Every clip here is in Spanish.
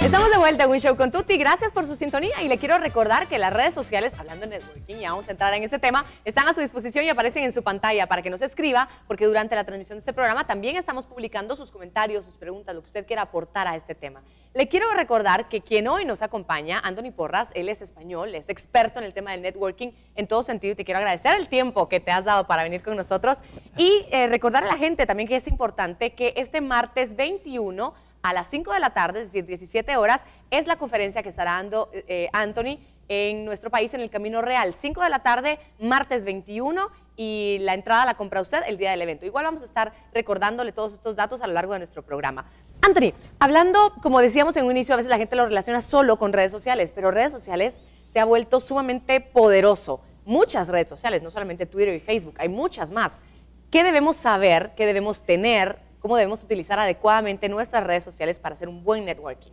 Estamos de vuelta en un show con Tuti. Gracias por su sintonía y le quiero recordar que las redes sociales, hablando de networking, ya vamos a entrar en este tema, están a su disposición y aparecen en su pantalla para que nos escriba, porque durante la transmisión de este programa también estamos publicando sus comentarios, sus preguntas, lo que usted quiera aportar a este tema. Le quiero recordar que quien hoy nos acompaña, Anthony Porras, él es español, es experto en el tema del networking en todo sentido y te quiero agradecer el tiempo que te has dado para venir con nosotros y eh, recordar a la gente también que es importante que este martes 21 a las 5 de la tarde, es decir, 17 horas, es la conferencia que estará dando eh, eh, Anthony en nuestro país en el Camino Real. 5 de la tarde, martes 21 y la entrada la compra usted el día del evento. Igual vamos a estar recordándole todos estos datos a lo largo de nuestro programa. Anthony, hablando, como decíamos en un inicio, a veces la gente lo relaciona solo con redes sociales, pero redes sociales se ha vuelto sumamente poderoso. Muchas redes sociales, no solamente Twitter y Facebook, hay muchas más. ¿Qué debemos saber, qué debemos tener cómo debemos utilizar adecuadamente nuestras redes sociales para hacer un buen networking.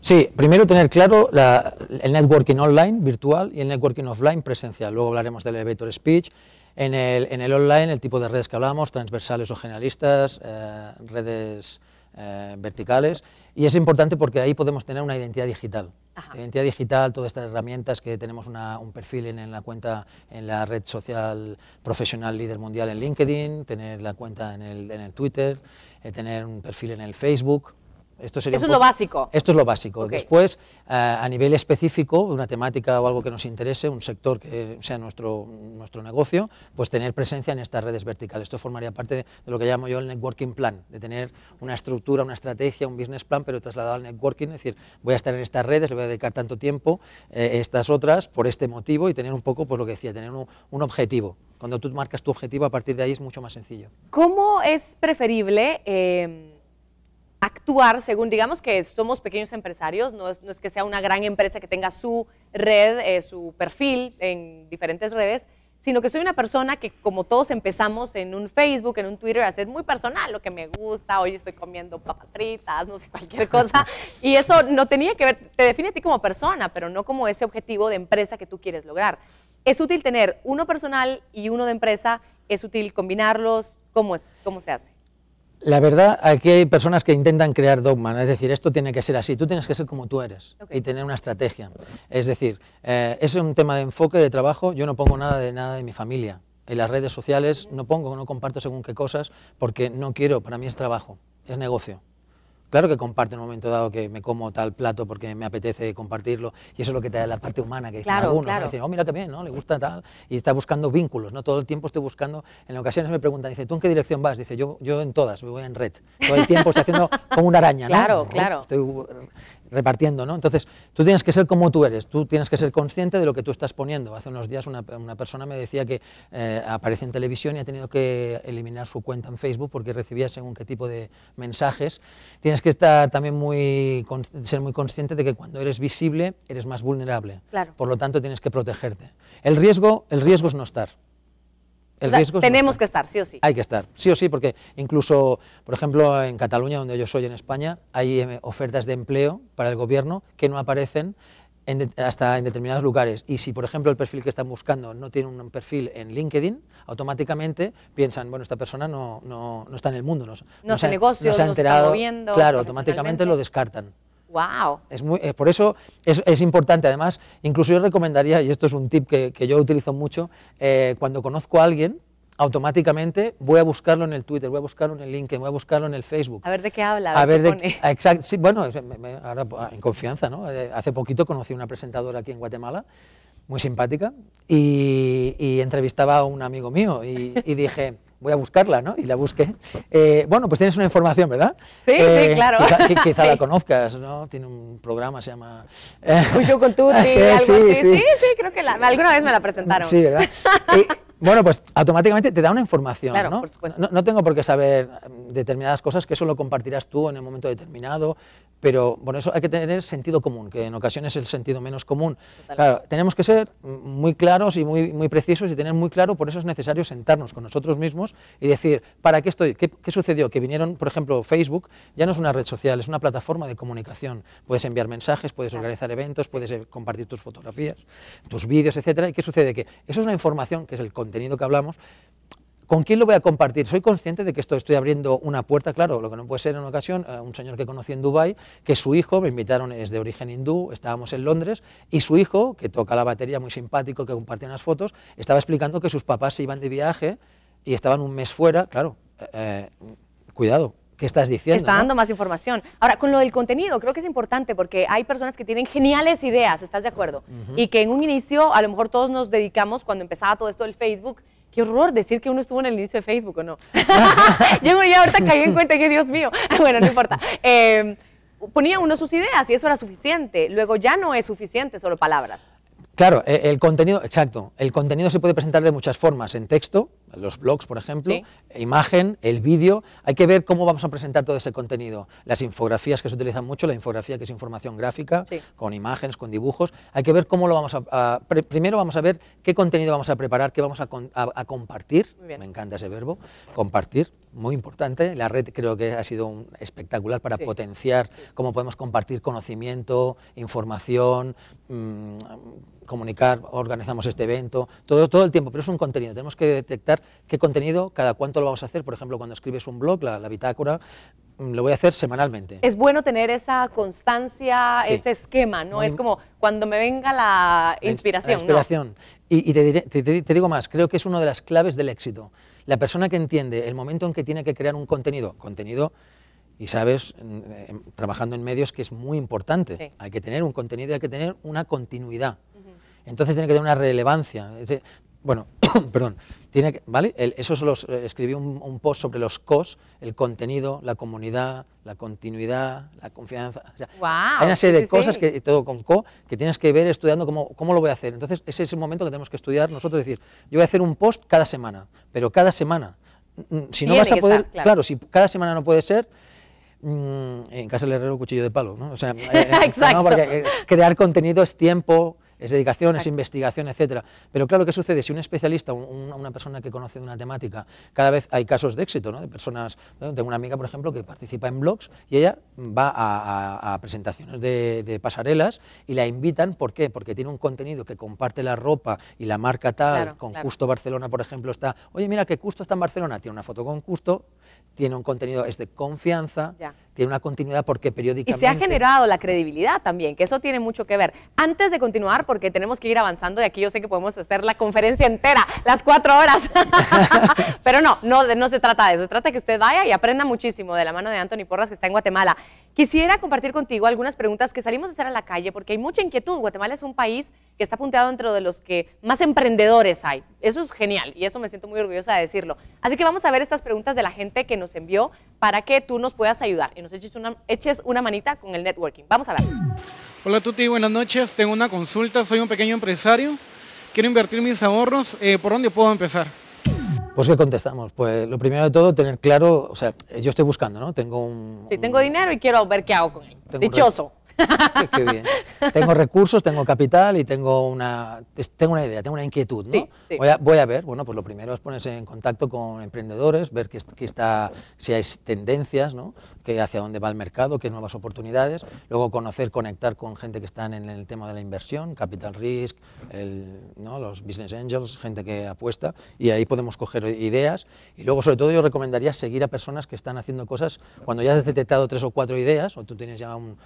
Sí, primero tener claro el networking online, virtual, y el networking offline, presencial. Luego hablaremos del elevator speech. En el, en el online, el tipo de redes que hablamos, transversales o generalistas, eh, redes eh, verticales. Y es importante porque ahí podemos tener una identidad digital identidad digital, todas estas herramientas que tenemos un perfil en, la cuenta en la red social profesional líder mundial en LinkedIn, tener la cuenta en el, en el Twitter, eh, tener un perfil en el Facebook, esto sería es lo básico. Esto es lo básico. Después, eh, a nivel específico, de una temática o algo que nos interese, un sector que sea nuestro, nuestro negocio, pues tener presencia en estas redes verticales. Esto formaría parte de, lo que llamo yo el networking plan, de tener una estructura, una estrategia, un business plan, pero trasladado al networking, es decir, voy a estar en estas redes, le voy a dedicar tanto tiempo, eh, estas otras, por este motivo, y tener un poco, pues lo que decía, tener un, objetivo. Cuando tú marcas tu objetivo, a partir de ahí es mucho más sencillo. ¿Cómo es preferible... Eh, actuar según, digamos que somos pequeños empresarios, no es, que sea una gran empresa que tenga su red, eh, su perfil en diferentes redes, sino que soy una persona que como todos empezamos en un Facebook, en un Twitter, a ser muy personal, lo que me gusta, hoy estoy comiendo papas fritas, no sé, cualquier cosa, y eso no tenía que ver, te define a ti como persona, pero no como ese objetivo de empresa que tú quieres lograr. ¿Es útil tener uno personal y uno de empresa? ¿Es útil combinarlos? ¿Cómo, es, cómo se hace? La verdad, aquí hay personas que intentan crear dogma, es decir, esto tiene que ser así, tú tienes que ser como tú eres y tener una estrategia. Es decir, eh, es un tema de enfoque, de trabajo, yo no pongo nada de nada de mi familia. En las redes sociales no pongo, no comparto según qué cosas, porque no quiero, para mí es trabajo, es negocio. Claro que comparto en un momento dado que me como tal plato porque me apetece compartirlo y eso es lo que te da la parte humana que dicen claro, algunos. oh, mira, también, ¿no? Le gusta tal y está buscando vínculos, ¿no? Todo el tiempo estoy buscando, en ocasiones me preguntan, dice, ¿tú en qué dirección vas? Dice, yo, yo en todas, me voy en red. Todo el tiempo estoy haciendo como una araña, ¿no? Claro, claro. Estoy uh, repartiendo, ¿no? Entonces, tú tienes que ser como tú eres, tú tienes que ser consciente de lo que tú estás poniendo. Hace unos días una, persona me decía que eh, aparece en televisión y ha tenido que eliminar su cuenta en Facebook porque recibía según qué tipo de mensajes. Tienes que estar también muy, ser muy consciente de que cuando eres visible eres más vulnerable. Por lo tanto, tienes que protegerte. El riesgo, el riesgo es no estar tenemos que estar, sí o sí. Hay que estar, sí o sí, porque incluso, por ejemplo, en Cataluña, donde yo soy en España, hay eh, ofertas de empleo para el gobierno que no aparecen hasta en determinados lugares. Y si, por ejemplo, el perfil que están buscando no tiene un perfil en LinkedIn, automáticamente piensan, bueno, esta persona no, no, está en el mundo, no, se, negocio, no se ha enterado. claro, automáticamente lo descartan. Wow. Es muy, eh, por eso es, importante. Además, incluso yo recomendaría, y esto es un tip que, yo utilizo mucho, eh, cuando conozco a alguien, automáticamente voy a buscarlo en el Twitter, voy a buscarlo en el LinkedIn, voy a buscarlo en el Facebook. A ver de qué habla. A, ver, sí, bueno, ahora ah, en confianza, ¿no? Eh, hace poquito conocí una presentadora aquí en Guatemala, muy simpática, y, entrevistaba a un amigo mío y dije voy a buscarla, ¿no? Y la busqué. Eh, bueno, pues tienes una información, ¿verdad? Sí, sí, eh, claro. Quizá, la conozcas, ¿no? Tiene un programa, se llama... Eh, con tu algo sí, así. Sí. sí, sí, creo que la, alguna vez me la presentaron. Sí, ¿verdad? Bueno, pues automáticamente te da una información, ¿no? ¿no? tengo por qué saber mm, determinadas cosas, que eso lo compartirás tú en un momento determinado, pero bueno, eso hay que tener sentido común, que en ocasiones es el sentido menos común. Claro, tenemos que ser muy claros y muy, muy precisos y tener muy claro, por eso es necesario sentarnos con nosotros mismos y decir, ¿para qué estoy? ¿Qué, qué sucedió? Que vinieron, por ejemplo, Facebook, ya no es una red social, es una plataforma de comunicación. Puedes enviar mensajes, puedes organizar eventos, puedes eh, compartir tus fotografías, tus vídeos, etcétera. ¿Y qué sucede? Que eso es una información que es el contenido que hablamos, ¿Con quién lo voy a compartir? Soy consciente de que esto estoy abriendo una puerta, claro, lo que no puede ser en una ocasión, eh, un señor que conocí en Dubai, que su hijo, me invitaron, es de origen hindú, estábamos en Londres, y su hijo, que toca la batería, muy simpático, que compartía unas fotos, estaba explicando que sus papás se iban de viaje y estaban un mes fuera, claro, eh, eh, cuidado, ¿Qué estás diciendo? Está dando más información. Ahora, con lo del contenido, creo que es importante porque hay personas que tienen geniales ideas, ¿estás de acuerdo? Y que en un inicio, a lo mejor todos nos dedicamos, cuando empezaba todo esto del Facebook, qué horror decir que uno estuvo en el inicio de Facebook o no. Yo ahorita caí en cuenta que, Dios mío, bueno, no importa. Em, ponía uno sus ideas y eso era suficiente. Luego ya no es suficiente solo palabras. Claro, e, el contenido, exacto. El contenido se puede presentar de muchas formas, en texto, los blogs, por ejemplo, imagen, el vídeo, hay que ver cómo vamos a presentar todo ese contenido. Las infografías que se utilizan mucho, la infografía que es información gráfica, con imágenes, con dibujos, hay que ver cómo lo vamos a... primero vamos a ver qué contenido vamos a preparar, qué vamos a, compartir, me encanta ese verbo, compartir, muy importante, la red creo que ha sido espectacular para potenciar cómo podemos compartir conocimiento, información, mm, comunicar, organizamos este evento, todo, todo el tiempo, pero es un contenido, tenemos que detectar qué contenido, cada cuánto lo vamos a hacer. Por ejemplo, cuando escribes un blog, la, bitácora, mm, lo voy a hacer semanalmente. Es bueno tener esa constancia, ese esquema, ¿no? es como cuando me venga la inspiración. La inspiración. Y, te, digo más, creo que es una de las claves del éxito. La persona que entiende el momento en que tiene que crear un contenido, contenido, y sabes, em, trabajando en medios que es muy importante. Hay que tener un contenido, y hay que tener una continuidad. Entonces tiene que tener una relevancia. Bueno, perdón, tiene que, ¿vale? eso se los, eh, escribí un, post sobre los COS, el contenido, la comunidad, la continuidad, la confianza. hay una serie de cosas, que todo con CO, que tienes que ver estudiando cómo, cómo lo voy a hacer. Entonces, ese es el momento que tenemos que estudiar nosotros, decir, yo voy a hacer un post cada semana, pero cada semana. Mm, mm, si no vas a poder, claro. si cada semana no puede ser, mm, en casa del herrero cuchillo de palo, ¿no? O sea, eh, eh, crear contenido es tiempo, es dedicación, es investigación, etcétera. Pero claro, ¿qué sucede? Si un especialista, una persona que conoce una temática, cada vez hay casos de éxito, ¿no? De personas, tengo una amiga, por ejemplo, que participa en blogs y ella va a, presentaciones de, pasarelas y la invitan, ¿por qué? Porque tiene un contenido que comparte la ropa y la marca tal, con Justo Custo Barcelona, por ejemplo, está, oye, mira que Custo está en Barcelona, tiene una foto con Custo, tiene un contenido, es de confianza, tiene una continuidad porque periódicamente... Y se ha generado la credibilidad también, que eso tiene mucho que ver. Antes de continuar, porque tenemos que ir avanzando y aquí, yo sé que podemos hacer la conferencia entera, las cuatro horas, pero no, no, no se trata de eso, se trata de que usted vaya y aprenda muchísimo de la mano de Anthony Porras, que está en Guatemala. Quisiera compartir contigo algunas preguntas que salimos a hacer a la calle porque hay mucha inquietud. Guatemala es un país que está punteado dentro de los que más emprendedores hay. Eso es genial y eso me siento muy orgullosa de decirlo. Así que vamos a ver estas preguntas de la gente que nos envió para que tú nos puedas ayudar y nos eches una, eches una manita con el networking. Vamos a ver. Hola Tuti, buenas noches. Tengo una consulta. Soy un pequeño empresario. Quiero invertir mis ahorros. Eh, ¿Por dónde puedo empezar? Pues ¿qué contestamos? Pues lo primero de todo, tener claro, o sea, eh, yo estoy buscando, ¿no? Tengo un... Sí, tengo dinero y quiero ver qué hago con él. Dichoso. Qué, bien. Tengo recursos, tengo capital y tengo una, tengo una idea, tengo una inquietud. ¿no? Voy, a, ver, bueno, pues lo primero es ponerse en contacto con emprendedores, ver está, si hay tendencias, ¿no? hacia dónde va el mercado, qué nuevas oportunidades, luego conocer, conectar con gente que están en el tema de la inversión, capital risk, los business angels, gente que apuesta, y ahí podemos coger ideas. Y luego, sobre todo, yo recomendaría seguir a personas que están haciendo cosas, cuando ya has detectado tres o cuatro ideas, o tú tienes ya un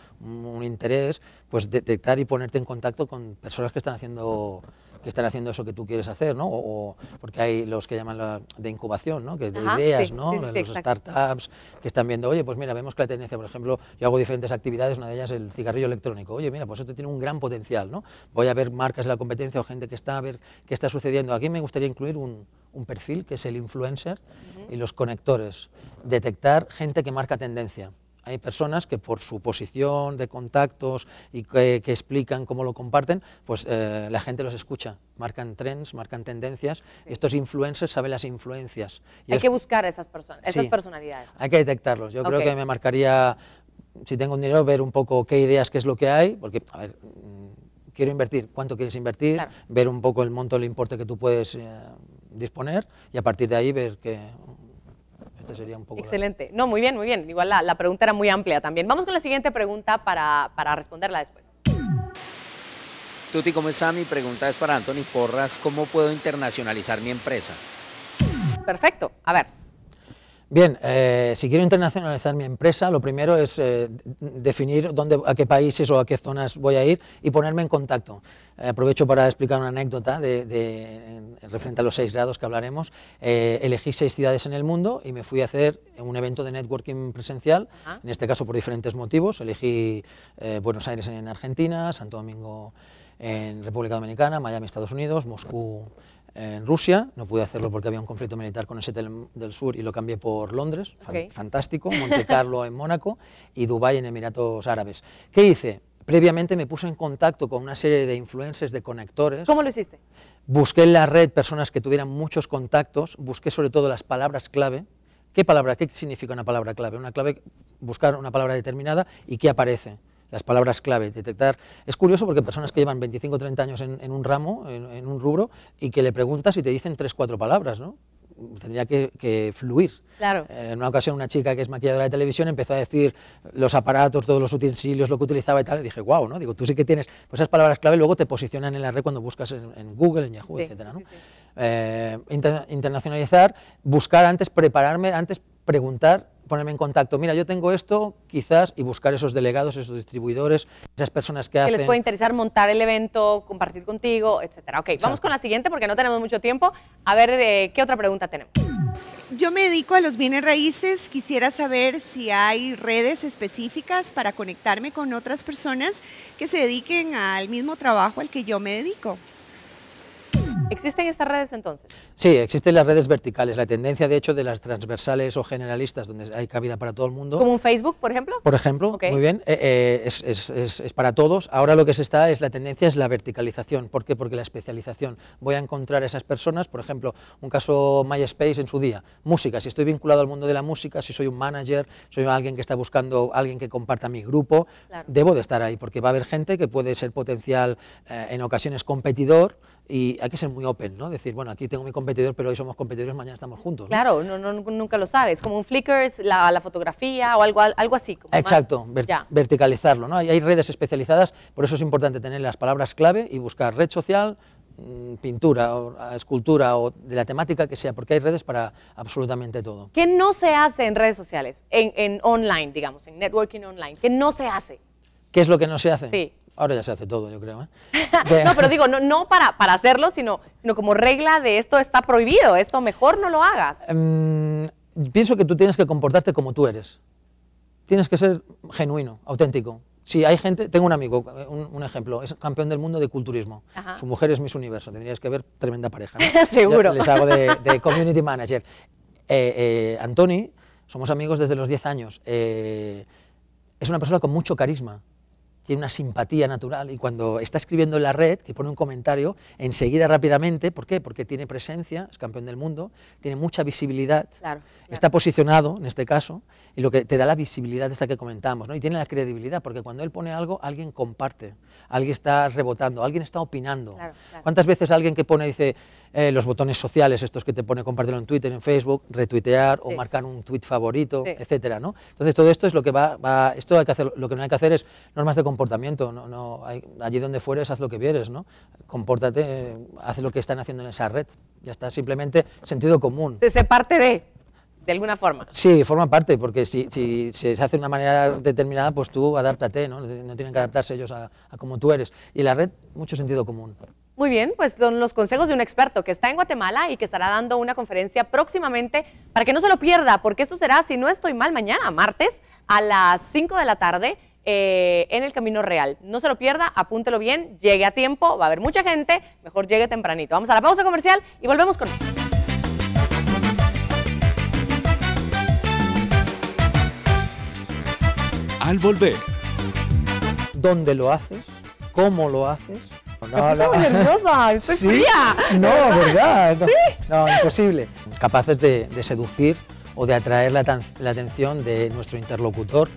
interés, pues detectar y ponerte en contacto con personas que están haciendo que están haciendo eso que tú quieres hacer, ¿no? O, porque hay los que llaman de incubación, ¿no? Que de ideas, ¿no? los startups que están viendo, oye, pues mira, vemos que la tendencia, por ejemplo, yo hago diferentes actividades, una de ellas es el cigarrillo electrónico. Oye, mira, pues esto tiene un gran potencial, ¿no? Voy a ver marcas de la competencia o gente que está a ver qué está sucediendo. Aquí me gustaría incluir un, perfil que es el influencer y los conectores. Detectar gente que marca tendencia hay personas que por su posición de contactos y que, explican cómo lo comparten, pues eh, la gente los escucha, marcan trends, marcan tendencias, estos influencers saben las influencias. hay que buscar esas personas, esas personalidades. Hay que detectarlos, yo creo que me marcaría, si tengo un dinero, ver un poco qué ideas, qué es lo que hay, porque, a ver, mm, quiero invertir, cuánto quieres invertir, ver un poco el monto, el importe que tú puedes eh, disponer y a partir de ahí ver qué sería un poco. Excelente. No, muy bien, muy bien. Igual la, la, pregunta era muy amplia también. Vamos con la siguiente pregunta para, para responderla después. Tuti, ¿cómo está? Mi pregunta es para Anthony Porras. ¿Cómo puedo internacionalizar mi empresa? Perfecto. A ver, Bien, eh, si quiero internacionalizar mi empresa, lo primero es eh, definir dónde, a qué países o a qué zonas voy a ir y ponerme en contacto. Eh, aprovecho para explicar una anécdota de, de, referente a los seis grados que hablaremos. elegí seis ciudades en el mundo y me fui a hacer un evento de networking presencial, en este caso por diferentes motivos. Elegí Buenos Aires en Argentina, Santo Domingo en República Dominicana, Miami, Estados Unidos, Moscú en Rusia, no pude hacerlo porque había un conflicto militar con el SETEL del Sur y lo cambié por Londres, fantástico, Monte Carlo en Mónaco y Dubái en Emiratos Árabes. ¿Qué hice? Previamente me puse en contacto con una serie de influencers, de conectores. ¿Cómo lo hiciste? Busqué en la red personas que tuvieran muchos contactos, busqué sobre todo las palabras clave. ¿Qué palabra? ¿Qué significa una palabra clave? Una clave, buscar una palabra determinada y qué aparece las palabras clave, detectar. Es curioso porque personas que llevan 25 o 30 años en, un ramo, en, un rubro, y que le preguntas y te dicen tres, cuatro palabras, ¿no? Tendría que, fluir. Claro. Eh, en una ocasión una chica que es maquilladora de televisión empezó a decir los aparatos, todos los utensilios, lo que utilizaba y tal, y dije, wow, ¿no? Digo, tú sí que tienes... Pues esas palabras clave luego te posicionan en la red cuando buscas en, Google, en Yahoo, etc. Eh, internacionalizar, buscar antes, prepararme antes, preguntar ponerme en contacto. Mira, yo tengo esto, quizás, y buscar esos delegados, esos distribuidores, esas personas que, hacen... Que les puede interesar montar el evento, compartir contigo, etcétera. Ok, vamos con la siguiente porque no tenemos mucho tiempo. A ver, eh, ¿qué otra pregunta tenemos? Yo me dedico a los bienes raíces. Quisiera saber si hay redes específicas para conectarme con otras personas que se dediquen al mismo trabajo al que yo me dedico. ¿Existen estas redes entonces? Sí, existen las redes verticales. La tendencia, de hecho, de las transversales o generalistas, donde hay cabida para todo el mundo. ¿Como un Facebook, por ejemplo? Por ejemplo, muy bien. Eh, eh, es, para todos. Ahora lo que se está es la tendencia es la verticalización. ¿Por qué? Porque la especialización. Voy a encontrar a esas personas, por ejemplo, un caso MySpace en su día. Música. Si estoy vinculado al mundo de la música, si soy un manager, soy alguien que está buscando alguien que comparta mi grupo, debo de estar ahí, porque va a haber gente que puede ser potencial, eh, en ocasiones, competidor y hay que ser muy open, ¿no? Decir, bueno, aquí tengo mi competidor, pero hoy somos competidores, mañana estamos juntos. ¿no? Claro, no, nunca lo sabes. Como un Flickr, la, la fotografía o algo, algo así. Como Exacto, verticalizarlo, ¿no? Hay, hay redes especializadas, por eso es importante tener las palabras clave y buscar red social, mm, pintura escultura o de la temática que sea, porque hay redes para absolutamente todo. ¿Qué no se hace en redes sociales, en, en online, digamos, en networking online? ¿Qué no se hace? ¿Qué es lo que no se hace? Sí. Ahora ya se hace todo, yo creo. ¿eh? no, pero digo, no, para, hacerlo, sino, como regla de esto está prohibido, esto mejor no lo hagas. Em, pienso que tú tienes que comportarte como tú eres. Tienes que ser genuino, auténtico. Si hay gente, tengo un amigo, un, ejemplo, es campeón del mundo de culturismo. Su mujer es Miss Universo, tendrías que ver tremenda pareja. Seguro. les hago de, community manager. Eh, eh, Antoni, somos amigos desde los 10 años. Eh, es una persona con mucho carisma tiene una simpatía natural y cuando está escribiendo en la red, que pone un comentario, enseguida rápidamente, ¿por qué? Porque tiene presencia, es campeón del mundo, tiene mucha visibilidad, está posicionado en este caso, y lo que te da la visibilidad esta que comentamos, ¿no? y tiene la credibilidad, porque cuando él pone algo, alguien comparte, alguien está rebotando, alguien está opinando. ¿Cuántas veces alguien que pone, dice, eh, los botones sociales, estos que te pone compartirlo en Twitter, en Facebook, retuitear o marcar un tweet favorito, etcétera, ¿no? Entonces todo esto es lo que va, va, esto hay que hacer, lo que no hay que hacer es normas de comportamiento, no, no, allí donde fueres haz lo que vieres, ¿no? Compórtate, haz lo que están haciendo en esa red, ya está, simplemente sentido común. Se, parte de, de alguna forma. Sí, forma parte, porque si, se hace de una manera determinada, pues tú adáptate, ¿no? No tienen que adaptarse ellos a, a como tú eres. Y la red, mucho sentido común. Muy bien, pues son los consejos de un experto que está en Guatemala y que estará dando una conferencia próximamente para que no se lo pierda, porque esto será, si no estoy mal, mañana, martes, a las 5 de la tarde eh, en el Camino Real. No se lo pierda, apúntelo bien, llegue a tiempo, va a haber mucha gente, mejor llegue tempranito. Vamos a la pausa comercial y volvemos con... Al volver. ¿Dónde lo haces? ¿Cómo lo haces? No, es hermosa! estoy fría. No, ¿verdad? No, ¿Sí? no imposible. Capaces de, seducir o de atraer la atención de nuestro interlocutor.